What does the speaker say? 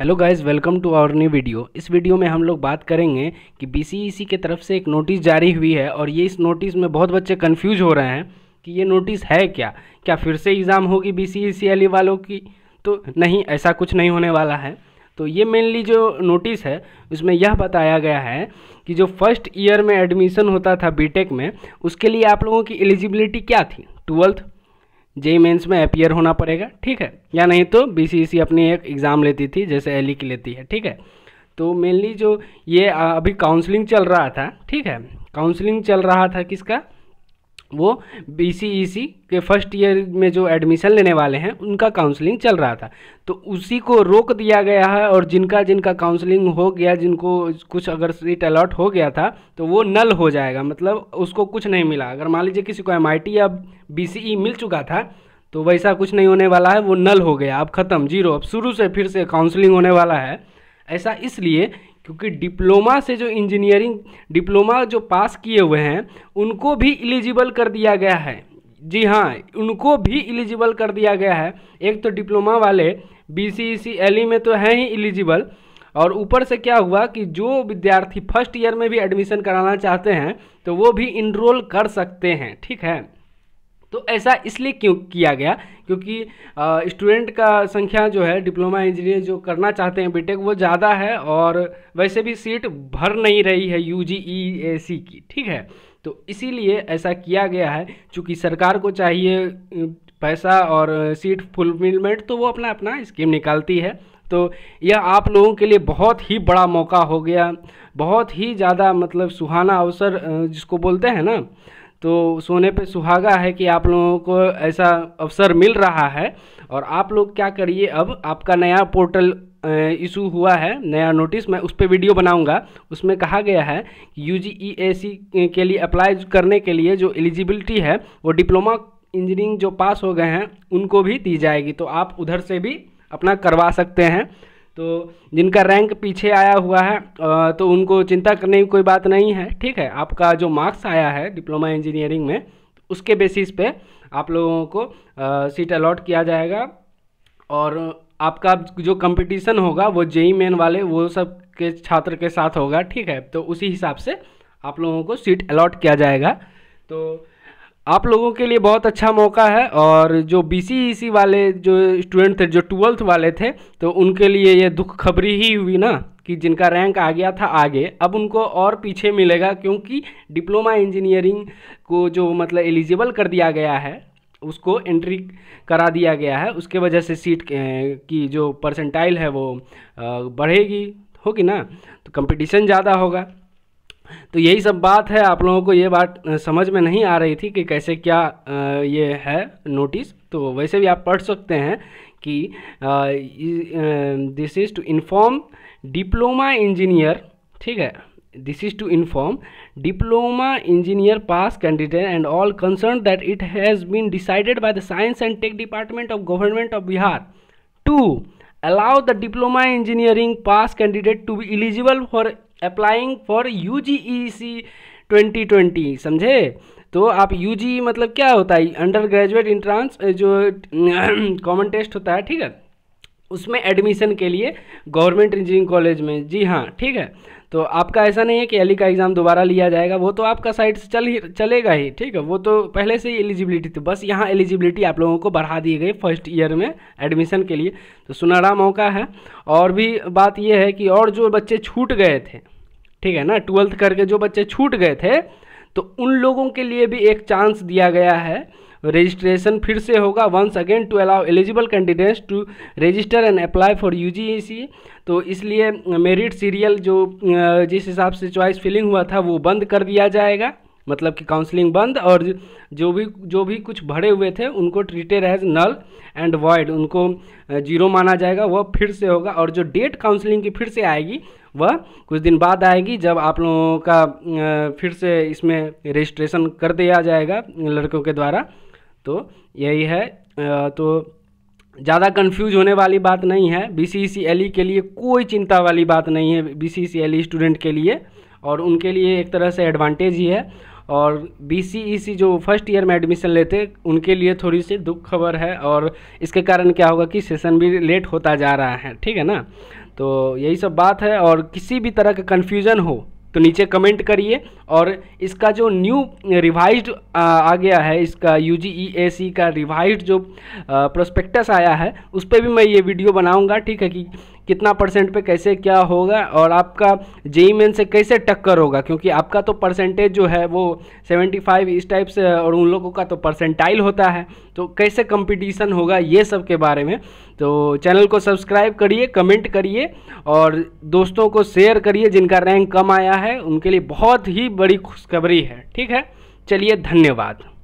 hello guys welcome to our new video इस वीडियो में हम लोग बात करेंगे कि बी e के तरफ से एक नोटिस जारी हुई है और ये इस नोटिस में बहुत बच्चे कंफ्यूज हो रहे हैं कि ये नोटिस है क्या क्या फिर से एग्ज़ाम होगी बी e सी वालों की तो नहीं ऐसा कुछ नहीं होने वाला है तो ये मेनली जो नोटिस है उसमें यह बताया गया है कि जो फर्स्ट ईयर में एडमिशन होता था बी में उसके लिए आप लोगों की एलिजिबिलिटी क्या थी ट्वेल्थ जेई मेन्स में अपियर होना पड़ेगा ठीक है या नहीं तो बी e अपनी एक एग्ज़ाम लेती थी जैसे एल e की लेती है ठीक है तो मेनली जो ये अभी काउंसलिंग चल रहा था ठीक है काउंसलिंग चल रहा था किसका वो बी सी ई सी के फर्स्ट ईयर में जो एडमिशन लेने वाले हैं उनका काउंसलिंग चल रहा था तो उसी को रोक दिया गया है और जिनका जिनका काउंसलिंग हो गया जिनको कुछ अगर सीट अलॉट हो गया था तो वो नल हो जाएगा मतलब उसको कुछ नहीं मिला अगर मान लीजिए किसी को एम या बी e मिल चुका था तो वैसा कुछ नहीं होने वाला है वो नल हो गया अब ख़त्म जीरो अब शुरू से फिर से काउंसलिंग होने वाला है ऐसा इसलिए क्योंकि डिप्लोमा से जो इंजीनियरिंग डिप्लोमा जो पास किए हुए हैं उनको भी इलिजिबल कर दिया गया है जी हाँ उनको भी इलिजिबल कर दिया गया है एक तो डिप्लोमा वाले बी सी सी एल ई में तो हैं ही इलिजिबल और ऊपर से क्या हुआ कि जो विद्यार्थी फर्स्ट ईयर में भी एडमिशन कराना चाहते हैं तो वो भी इनरोल कर सकते हैं ठीक है तो ऐसा इसलिए क्यों किया गया क्योंकि स्टूडेंट का संख्या जो है डिप्लोमा इंजीनियर जो करना चाहते हैं बीटेक वो ज़्यादा है और वैसे भी सीट भर नहीं रही है यू जी ई ए सी की ठीक है तो इसीलिए ऐसा किया गया है चूँकि सरकार को चाहिए पैसा और सीट फुलफिलमेंट तो वो अपना अपना स्कीम निकालती है तो यह आप लोगों के लिए बहुत ही बड़ा मौका हो गया बहुत ही ज़्यादा मतलब सुहाना अवसर जिसको बोलते हैं ना तो सोने पे सुहागा है कि आप लोगों को ऐसा अवसर मिल रहा है और आप लोग क्या करिए अब आपका नया पोर्टल इशू हुआ है नया नोटिस मैं उस पर वीडियो बनाऊंगा उसमें कहा गया है कि यू जी e के लिए अप्लाई करने के लिए जो एलिजिबिलिटी है वो डिप्लोमा इंजीनियरिंग जो पास हो गए हैं उनको भी दी जाएगी तो आप उधर से भी अपना करवा सकते हैं तो जिनका रैंक पीछे आया हुआ है तो उनको चिंता करने की कोई बात नहीं है ठीक है आपका जो मार्क्स आया है डिप्लोमा इंजीनियरिंग में उसके बेसिस पे आप लोगों को सीट अलॉट किया जाएगा और आपका जो कंपटीशन होगा वो जेई मेन वाले वो सब के छात्र के साथ होगा ठीक है तो उसी हिसाब से आप लोगों को सीट अलॉट किया जाएगा तो आप लोगों के लिए बहुत अच्छा मौका है और जो बी e वाले जो स्टूडेंट थे जो ट्वेल्थ वाले थे तो उनके लिए ये दुख खबरी ही हुई ना कि जिनका रैंक आ गया था आगे अब उनको और पीछे मिलेगा क्योंकि डिप्लोमा इंजीनियरिंग को जो मतलब एलिजिबल कर दिया गया है उसको एंट्री करा दिया गया है उसके वजह से सीट की जो परसेंटाइल है वो बढ़ेगी होगी ना तो कंपटीशन ज़्यादा होगा तो यही सब बात है आप लोगों को ये बात समझ में नहीं आ रही थी कि कैसे क्या ये है नोटिस तो वैसे भी आप पढ़ सकते हैं कि this is to inform diploma engineer ठीक है this is to inform diploma engineer pass candidate and all concern that it has been decided by the science and tech department of government of Bihar to allow the diploma engineering pass candidate to be eligible for applying for U G E C twenty twenty समझे तो आप U G मतलब क्या होता है under graduate entrance जो common test होता है ठीक है उसमें एडमिशन के लिए गवर्नमेंट इंजीनियरिंग कॉलेज में जी हाँ ठीक है तो आपका ऐसा नहीं है कि एली e का एग्ज़ाम दोबारा लिया जाएगा वो तो आपका साइड से चल ही चलेगा ही ठीक है वो तो पहले से ही एलिजिबिलिटी थी बस यहाँ एलिजिबिलिटी आप लोगों को बढ़ा दी गई फर्स्ट ईयर में एडमिशन के लिए तो सुनहरा मौका है और भी बात यह है कि और जो बच्चे छूट गए थे ठीक है ना ट्वेल्थ करके जो बच्चे छूट गए थे तो उन लोगों के लिए भी एक चांस दिया गया है रजिस्ट्रेशन फिर से होगा once again to allow eligible candidates to register and apply for U तो इसलिए मेरिट सीरियल जो जिस हिसाब से चॉइस फिलिंग हुआ था वो बंद कर दिया जाएगा मतलब कि काउंसलिंग बंद और जो भी जो भी कुछ भरे हुए थे उनको treated as null and void उनको जीरो माना जाएगा वह फिर से होगा और जो डेट काउंसलिंग की फिर से आएगी वह कुछ दिन बाद आएगी जब आप लोगों का फिर से इसमें रजिस्ट्रेशन कर दिया जाएगा लड़कों के द्वारा तो यही है तो ज़्यादा कंफ्यूज होने वाली बात नहीं है बी सी सी एल ई के लिए कोई चिंता वाली बात नहीं है B C C L E student के लिए और उनके लिए एक तरह से एडवांटेज ही है और बी सी ई सी जो फर्स्ट ईयर में एडमिशन लेते उनके लिए थोड़ी सी दुख खबर है और इसके कारण क्या होगा कि सेशन भी लेट होता जा रहा है ठीक है ना तो यही सब बात है और किसी भी तरह का कन्फ्यूज़न हो तो नीचे कमेंट करिए और इसका जो न्यू रिवाइज्ड आ गया है इसका यू जी e का रिवाइज्ड जो प्रोस्पेक्टस आया है उस पर भी मैं ये वीडियो बनाऊंगा ठीक है कि कितना परसेंट पे कैसे क्या होगा और आपका जेई मेन से कैसे टक्कर होगा क्योंकि आपका तो परसेंटेज जो है वो 75 इस टाइप से और उन लोगों का तो परसेंटाइल होता है तो कैसे कंपटीशन होगा ये सब के बारे में तो चैनल को सब्सक्राइब करिए कमेंट करिए और दोस्तों को शेयर करिए जिनका रैंक कम आया है उनके लिए बहुत ही बड़ी खुशखबरी है ठीक है चलिए धन्यवाद